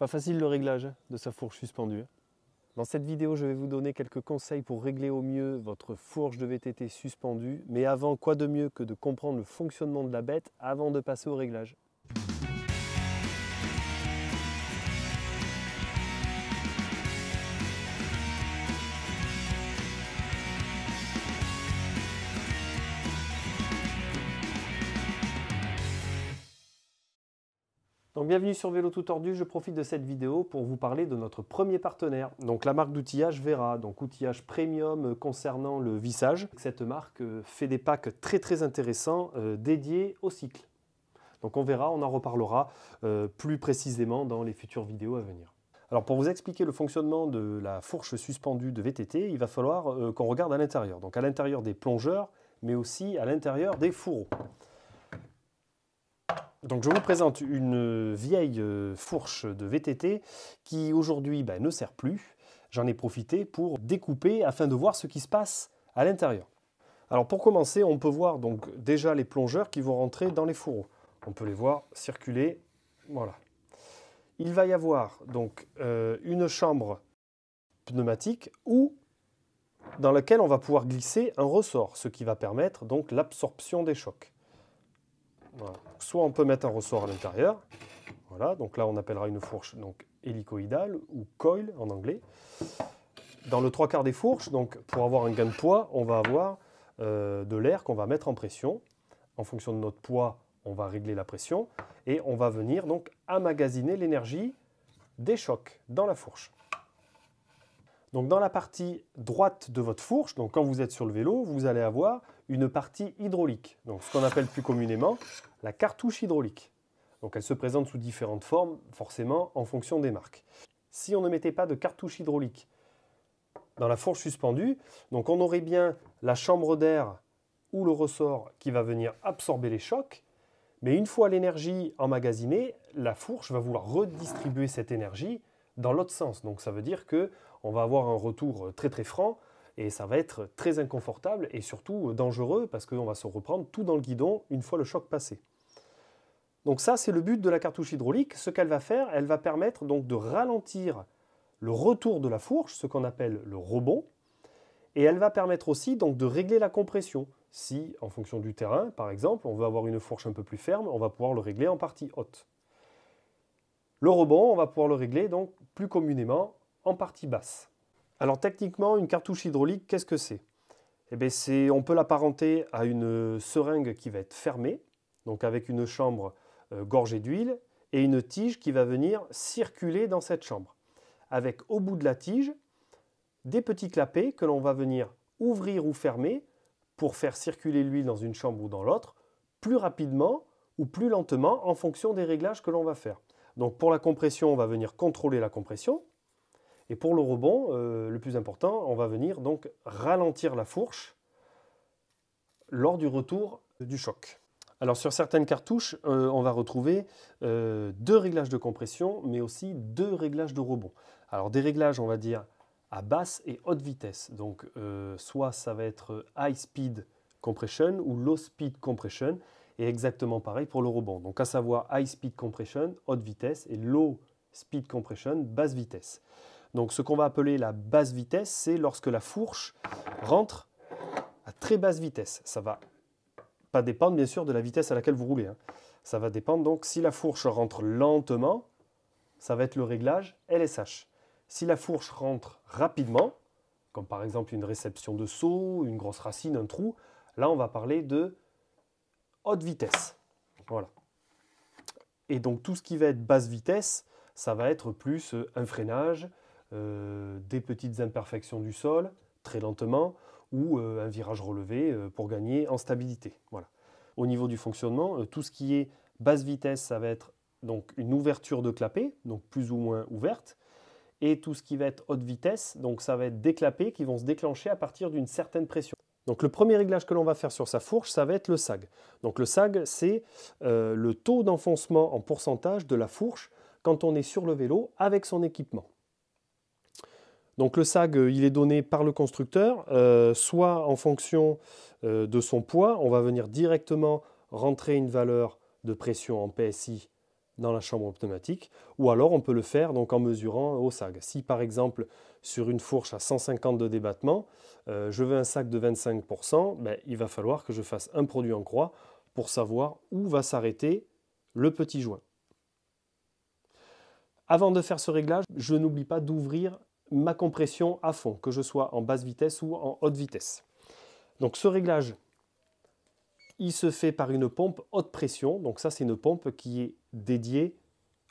Pas facile le réglage hein, de sa fourche suspendue. Hein. Dans cette vidéo, je vais vous donner quelques conseils pour régler au mieux votre fourche de VTT suspendue. Mais avant, quoi de mieux que de comprendre le fonctionnement de la bête avant de passer au réglage Donc bienvenue sur Vélo Tout Tordu, je profite de cette vidéo pour vous parler de notre premier partenaire, donc la marque d'outillage Vera, donc outillage premium concernant le vissage. Cette marque euh, fait des packs très très intéressants euh, dédiés au cycle. Donc on verra, on en reparlera euh, plus précisément dans les futures vidéos à venir. Alors pour vous expliquer le fonctionnement de la fourche suspendue de VTT, il va falloir qu'on regarde à l'intérieur, donc à l'intérieur des plongeurs, mais aussi à l'intérieur des fourreaux. Donc je vous présente une vieille euh, fourche de VTT qui aujourd'hui bah, ne sert plus. J'en ai profité pour découper afin de voir ce qui se passe à l'intérieur. Alors pour commencer, on peut voir donc déjà les plongeurs qui vont rentrer dans les fourreaux. On peut les voir circuler, voilà. Il va y avoir donc euh, une chambre pneumatique dans laquelle on va pouvoir glisser un ressort, ce qui va permettre donc l'absorption des chocs. Soit on peut mettre un ressort à l'intérieur. Voilà, donc là on appellera une fourche donc hélicoïdale ou coil en anglais. Dans le trois quarts des fourches, donc pour avoir un gain de poids, on va avoir euh, de l'air qu'on va mettre en pression. En fonction de notre poids, on va régler la pression et on va venir donc amagasiner l'énergie des chocs dans la fourche. Donc dans la partie droite de votre fourche, donc quand vous êtes sur le vélo, vous allez avoir une partie hydraulique, donc ce qu'on appelle plus communément la cartouche hydraulique. Donc elle se présente sous différentes formes, forcément en fonction des marques. Si on ne mettait pas de cartouche hydraulique dans la fourche suspendue, donc on aurait bien la chambre d'air ou le ressort qui va venir absorber les chocs, mais une fois l'énergie emmagasinée, la fourche va vouloir redistribuer cette énergie dans l'autre sens. Donc ça veut dire que on va avoir un retour très très franc et ça va être très inconfortable et surtout dangereux parce qu'on va se reprendre tout dans le guidon une fois le choc passé. Donc ça, c'est le but de la cartouche hydraulique. Ce qu'elle va faire, elle va permettre donc de ralentir le retour de la fourche, ce qu'on appelle le rebond, et elle va permettre aussi donc de régler la compression. Si, en fonction du terrain, par exemple, on veut avoir une fourche un peu plus ferme, on va pouvoir le régler en partie haute. Le rebond, on va pouvoir le régler donc plus communément en partie basse. Alors techniquement, une cartouche hydraulique, qu'est-ce que eh c'est on peut l'apparenter à une seringue qui va être fermée, donc avec une chambre euh, gorgée d'huile, et une tige qui va venir circuler dans cette chambre, avec au bout de la tige des petits clapets que l'on va venir ouvrir ou fermer pour faire circuler l'huile dans une chambre ou dans l'autre, plus rapidement ou plus lentement en fonction des réglages que l'on va faire. Donc pour la compression, on va venir contrôler la compression. Et pour le rebond, euh, le plus important, on va venir donc ralentir la fourche lors du retour du choc. Alors sur certaines cartouches, euh, on va retrouver euh, deux réglages de compression, mais aussi deux réglages de rebond. Alors des réglages, on va dire, à basse et haute vitesse. Donc soit ça va être high speed compression ou low speed compression, et exactement pareil pour le rebond. Donc à savoir high speed compression, haute vitesse, et low speed compression, basse vitesse. Donc ce qu'on va appeler la basse vitesse, c'est lorsque la fourche rentre à très basse vitesse. Ça va pas dépendre bien sûr de la vitesse à laquelle vous roulez. Hein. Ça va dépendre donc si la fourche rentre lentement, ça va être le réglage LSH. Si la fourche rentre rapidement, comme par exemple une réception de saut, une grosse racine, un trou, là on va parler de haute vitesse. Voilà. Et donc tout ce qui va être basse vitesse, ça va être plus euh, un freinage, euh, des petites imperfections du sol, très lentement, ou euh, un virage relevé euh, pour gagner en stabilité. Voilà. Au niveau du fonctionnement, tout ce qui est basse vitesse, ça va être donc une ouverture de clapet, donc plus ou moins ouverte, et tout ce qui va être haute vitesse, donc ça va être des clapets qui vont se déclencher à partir d'une certaine pression. Donc le premier réglage que l'on va faire sur sa fourche, ça va être le sag. Donc le sag, c'est le taux d'enfoncement en pourcentage de la fourche quand on est sur le vélo avec son équipement. Donc le SAG, euh, il est donné par le constructeur, euh, soit en fonction euh, de son poids, on va venir directement rentrer une valeur de pression en PSI dans la chambre automatique, ou alors on peut le faire donc en mesurant au SAG. Si par exemple sur une fourche à 150 de débattement, je veux un sac de 25%, ben, il va falloir que je fasse un produit en croix pour savoir où va s'arrêter le petit joint. Avant de faire ce réglage, je n'oublie pas d'ouvrir ma compression à fond, que je sois en basse vitesse ou en haute vitesse. Donc ce réglage, il se fait par une pompe haute pression. Donc ça, c'est une pompe qui est dédiée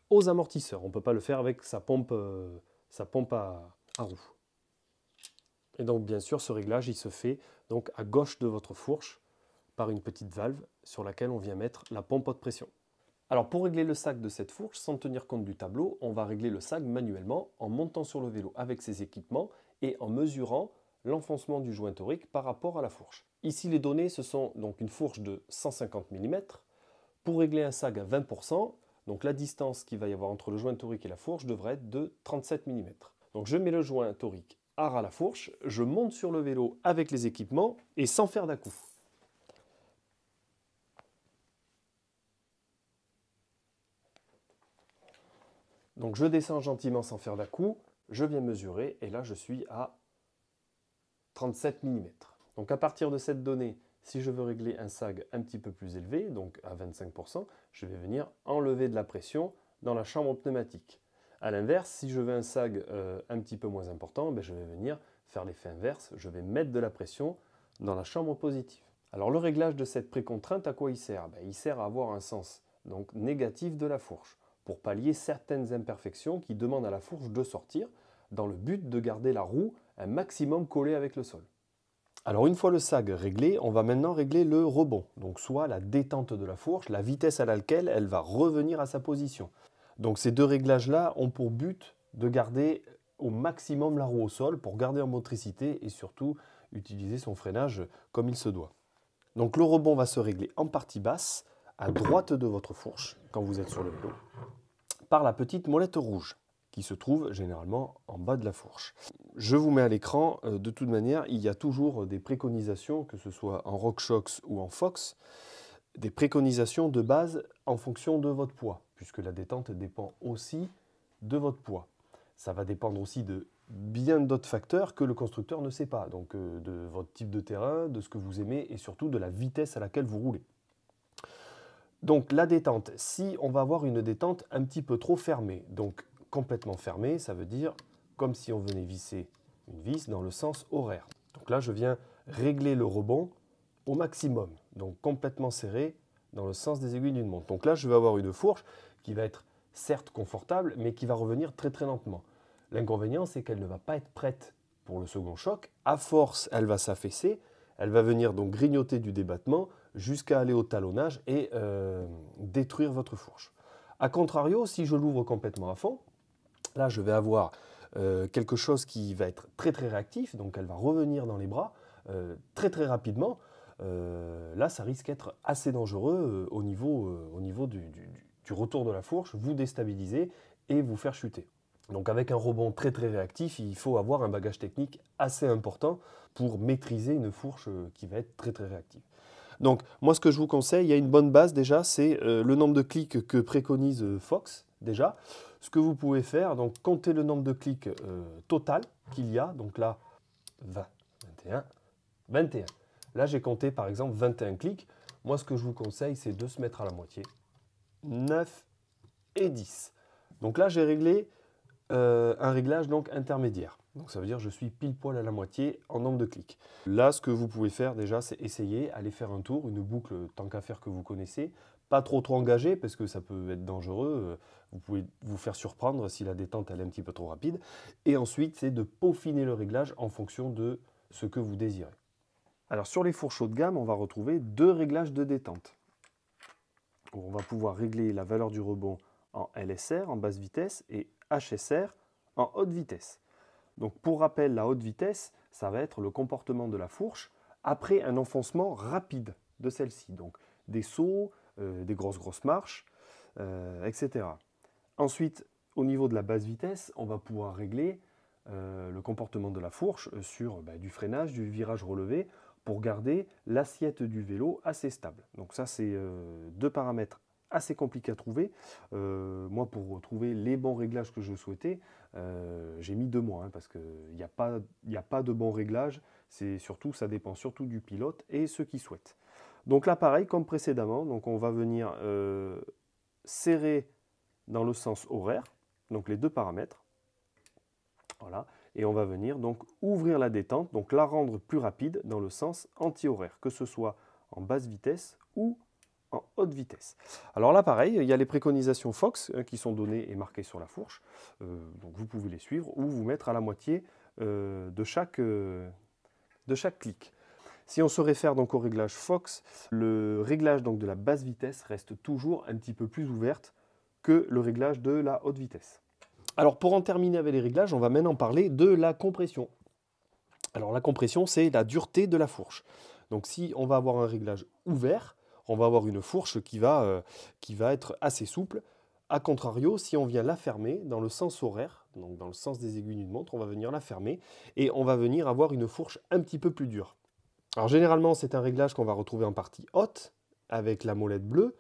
aux amortisseurs. On ne peut pas le faire avec sa pompe, euh, sa pompe à, à roue. Et donc bien sûr, ce réglage, il se fait donc à gauche de votre fourche par une petite valve sur laquelle on vient mettre la pompe haute pression. Alors pour régler le sac de cette fourche, sans tenir compte du tableau, on va régler le sac manuellement en montant sur le vélo avec ses équipements et en mesurant l'enfoncement du joint torique par rapport à la fourche. Ici les données, ce sont donc une fourche de 150 mm. Pour régler un sag à 20%, donc la distance qu'il va y avoir entre le joint torique et la fourche devrait être de 37 mm. Donc je mets le joint torique à ras la fourche, je monte sur le vélo avec les équipements et sans faire dà Donc je descends gentiment sans faire d'à-coup, je viens mesurer et là je suis à 37 mm. Donc à partir de cette donnée, si je veux régler un sag un petit peu plus élevé, donc à 25%, je vais venir enlever de la pression dans la chambre pneumatique. A l'inverse, si je veux un sag euh, un petit peu moins important, ben je vais venir faire l'effet inverse, je vais mettre de la pression dans la chambre positive. Alors le réglage de cette précontrainte, à quoi il sert ben, Il sert à avoir un sens donc négatif de la fourche pour pallier certaines imperfections qui demandent à la fourche de sortir, dans le but de garder la roue un maximum collée avec le sol. Alors une fois le sag réglé, on va maintenant régler le rebond, donc soit la détente de la fourche, la vitesse à laquelle elle va revenir à sa position. Donc ces deux réglages-là ont pour but de garder au maximum la roue au sol pour garder en motricité et surtout utiliser son freinage comme il se doit. Donc le rebond va se régler en partie basse, à droite de votre fourche, quand vous êtes sur le vélo par la petite molette rouge qui se trouve généralement en bas de la fourche. Je vous mets à l'écran, euh, de toute manière, il y a toujours des préconisations, que ce soit en RockShox ou en Fox, des préconisations de base en fonction de votre poids, puisque la détente dépend aussi de votre poids. Ça va dépendre aussi de bien d'autres facteurs que le constructeur ne sait pas, donc euh, de votre type de terrain, de ce que vous aimez et surtout de la vitesse à laquelle vous roulez. Donc la détente, si on va avoir une détente un petit peu trop fermée, donc complètement fermée, ça veut dire comme si on venait visser une vis dans le sens horaire. Donc là, je viens régler le rebond au maximum, donc complètement serré dans le sens des aiguilles d'une montre. Donc là, je vais avoir une fourche qui va être certes confortable, mais qui va revenir très très lentement. L'inconvénient, c'est qu'elle ne va pas être prête pour le second choc. À force, elle va s'affaisser, elle va venir donc grignoter du débattement, jusqu'à aller au talonnage et euh, détruire votre fourche. A contrario, si je l'ouvre complètement à fond, là je vais avoir euh, quelque chose qui va être très très réactif, donc elle va revenir dans les bras euh, très très rapidement. là ça risque d'être assez dangereux au niveau, du, du retour de la fourche, vous déstabiliser et vous faire chuter. Donc avec un rebond très très réactif, il faut avoir un bagage technique assez important pour maîtriser une fourche qui va être très très réactive. Donc moi ce que je vous conseille, il y a une bonne base déjà, c'est euh, le nombre de clics que préconise euh, Fox déjà. Ce que vous pouvez faire, donc compter le nombre de clics euh, total qu'il y a. Donc là, 20, 21, 21. Là j'ai compté par exemple 21 clics. Moi ce que je vous conseille, c'est de se mettre à la moitié. 9 et 10. Donc là j'ai réglé un réglage donc intermédiaire. Donc ça veut dire que je suis pile poil à la moitié en nombre de clics. Là, ce que vous pouvez faire déjà, c'est essayer, aller faire un tour, une boucle tant qu'à faire que vous connaissez. Pas trop trop engagé parce que ça peut être dangereux. Euh, vous pouvez vous faire surprendre si la détente elle est un petit peu trop rapide. Et ensuite, c'est de peaufiner le réglage en fonction de ce que vous désirez. Alors sur les fourches de gamme, on va retrouver deux réglages de détente. On va pouvoir régler la valeur du rebond en LSR, en basse vitesse, et HSR, en haute vitesse. Donc pour rappel, la haute vitesse, ça va être le comportement de la fourche après un enfoncement rapide de celle-ci. Donc des sauts, euh, des grosses grosses marches, euh, etc. Ensuite, au niveau de la basse vitesse, on va pouvoir régler euh, le comportement de la fourche sur bah, du freinage, du virage relevé, pour garder l'assiette du vélo assez stable. Donc ça, c'est deux paramètres assez compliqué à trouver. Euh, moi, pour retrouver les bons réglages que je souhaitais, euh, j'ai mis deux mois, hein, parce parce il n'y a, pas, a pas de bons réglages. c'est Surtout, ça dépend surtout du pilote et ceux qui souhaitent. Donc là, pareil, comme précédemment, donc on va venir euh, serrer dans le sens horaire, donc les deux paramètres. Voilà. Et on va venir donc ouvrir la détente, donc la rendre plus rapide dans le sens anti-horaire, que ce soit en basse vitesse ou en haute vitesse. Alors là, pareil, il y a les préconisations Fox euh, qui sont données et marquées sur la fourche. Euh, donc vous pouvez les suivre ou vous mettre à la moitié euh, de, chaque, de chaque clic. Si on se réfère donc au réglage Fox, le réglage donc de la basse vitesse reste toujours un petit peu plus ouverte que le réglage de la haute vitesse. Alors pour en terminer avec les réglages, on va maintenant parler de la compression. Alors la compression, c'est la dureté de la fourche. Donc si on va avoir un réglage ouvert, on va avoir une fourche qui va, euh, qui va être assez souple. A contrario, si on vient la fermer dans le sens horaire, donc dans le sens des aiguilles d'une montre, on va venir la fermer et on va venir avoir une fourche un petit peu plus dure. Alors généralement, c'est un réglage qu'on va retrouver en partie haute avec la molette bleue,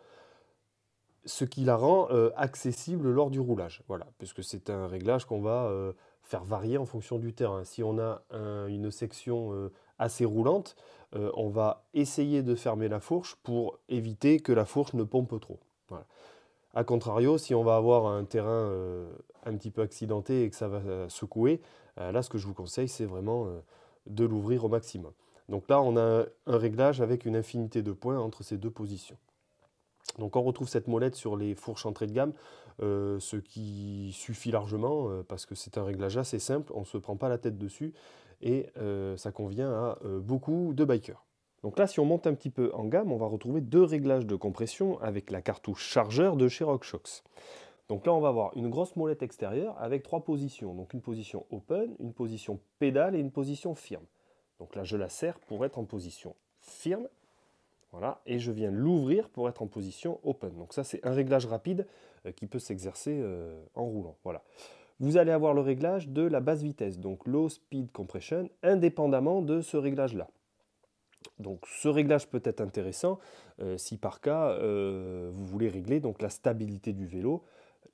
ce qui la rend euh, accessible lors du roulage. Voilà, puisque c'est un réglage qu'on va euh, faire varier en fonction du terrain. Si on a une section euh, assez roulante, euh, on va essayer de fermer la fourche pour éviter que la fourche ne pompe trop. A contrario, si on va avoir un terrain euh, un petit peu accidenté et que ça va secouer, là ce que je vous conseille c'est vraiment de l'ouvrir au maximum. Donc là on a un réglage avec une infinité de points entre ces deux positions. Donc on retrouve cette molette sur les fourches entrée de gamme. Euh, ce qui suffit largement euh, parce que c'est un réglage assez simple, on ne se prend pas la tête dessus et euh, ça convient à beaucoup de bikers. Donc là, si on monte un petit peu en gamme, on va retrouver deux réglages de compression avec la cartouche chargeur de chez RockShox. Donc là, on va avoir une grosse molette extérieure avec trois positions. Donc une position open, une position pédale et une position firme. Donc là, je la serre pour être en position firme. Voilà, et je viens l'ouvrir pour être en position open. Donc ça, c'est un réglage rapide euh, qui peut s'exercer euh, en roulant. Voilà. Vous allez avoir le réglage de la basse vitesse, donc low speed compression, indépendamment de ce réglage-là. Donc ce réglage peut être intéressant euh, si par cas vous voulez régler donc, la stabilité du vélo,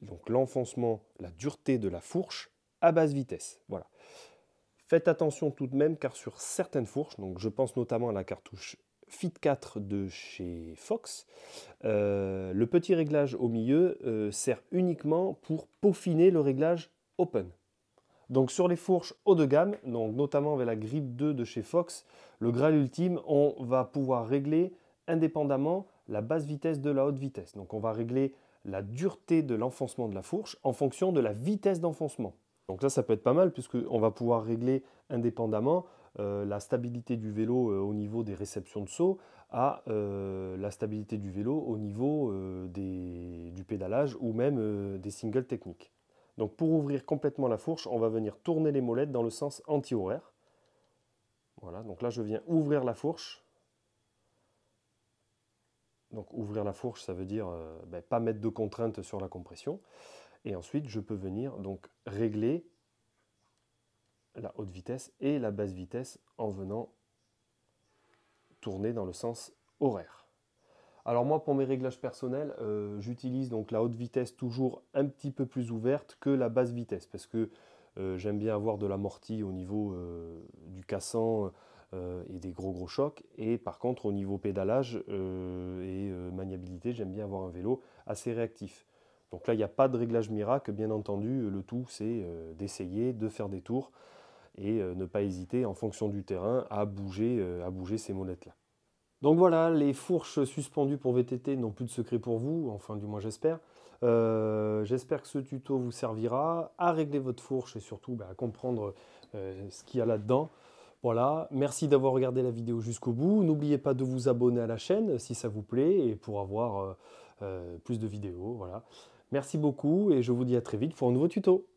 donc l'enfoncement, la dureté de la fourche à basse vitesse. Voilà. Faites attention tout de même car sur certaines fourches, donc je pense notamment à la cartouche Fit 4 de chez Fox, euh, le petit réglage au milieu euh, sert uniquement pour peaufiner le réglage open. Donc sur les fourches haut de gamme, donc notamment avec la Grip 2 de chez Fox, le Graal ultime, on va pouvoir régler indépendamment la basse vitesse de la haute vitesse. Donc on va régler la dureté de l'enfoncement de la fourche en fonction de la vitesse d'enfoncement. Donc là, ça peut être pas mal puisqu'on va pouvoir régler indépendamment euh, euh, euh, la stabilité du vélo au niveau des réceptions de saut à la stabilité du vélo au niveau du pédalage ou même des singles techniques. Donc pour ouvrir complètement la fourche, on va venir tourner les molettes dans le sens anti-horaire. Voilà, donc là je viens ouvrir la fourche. Donc ouvrir la fourche, ça veut dire ben, pas mettre de contraintes sur la compression. Et ensuite, je peux venir donc régler la haute vitesse et la basse vitesse en venant tourner dans le sens horaire. Alors moi pour mes réglages personnels, euh, j'utilise donc la haute vitesse toujours un petit peu plus ouverte que la basse vitesse parce que euh, j'aime bien avoir de l'amorti au niveau euh, du cassant et des gros gros chocs. Et par contre au niveau pédalage et maniabilité, j'aime bien avoir un vélo assez réactif. Donc là, il n'y a pas de réglage miracle, bien entendu, le tout c'est d'essayer de faire des tours et euh, ne pas hésiter en fonction du terrain à bouger, euh, à bouger ces molettes-là. Donc voilà, les fourches suspendues pour VTT n'ont plus de secret pour vous, enfin du moins j'espère. Euh, j'espère que ce tuto vous servira à régler votre fourche et surtout bah, à comprendre ce qu'il y a là-dedans. Voilà, merci d'avoir regardé la vidéo jusqu'au bout. N'oubliez pas de vous abonner à la chaîne si ça vous plaît et pour avoir plus de vidéos. Voilà. Merci beaucoup et je vous dis à très vite pour un nouveau tuto.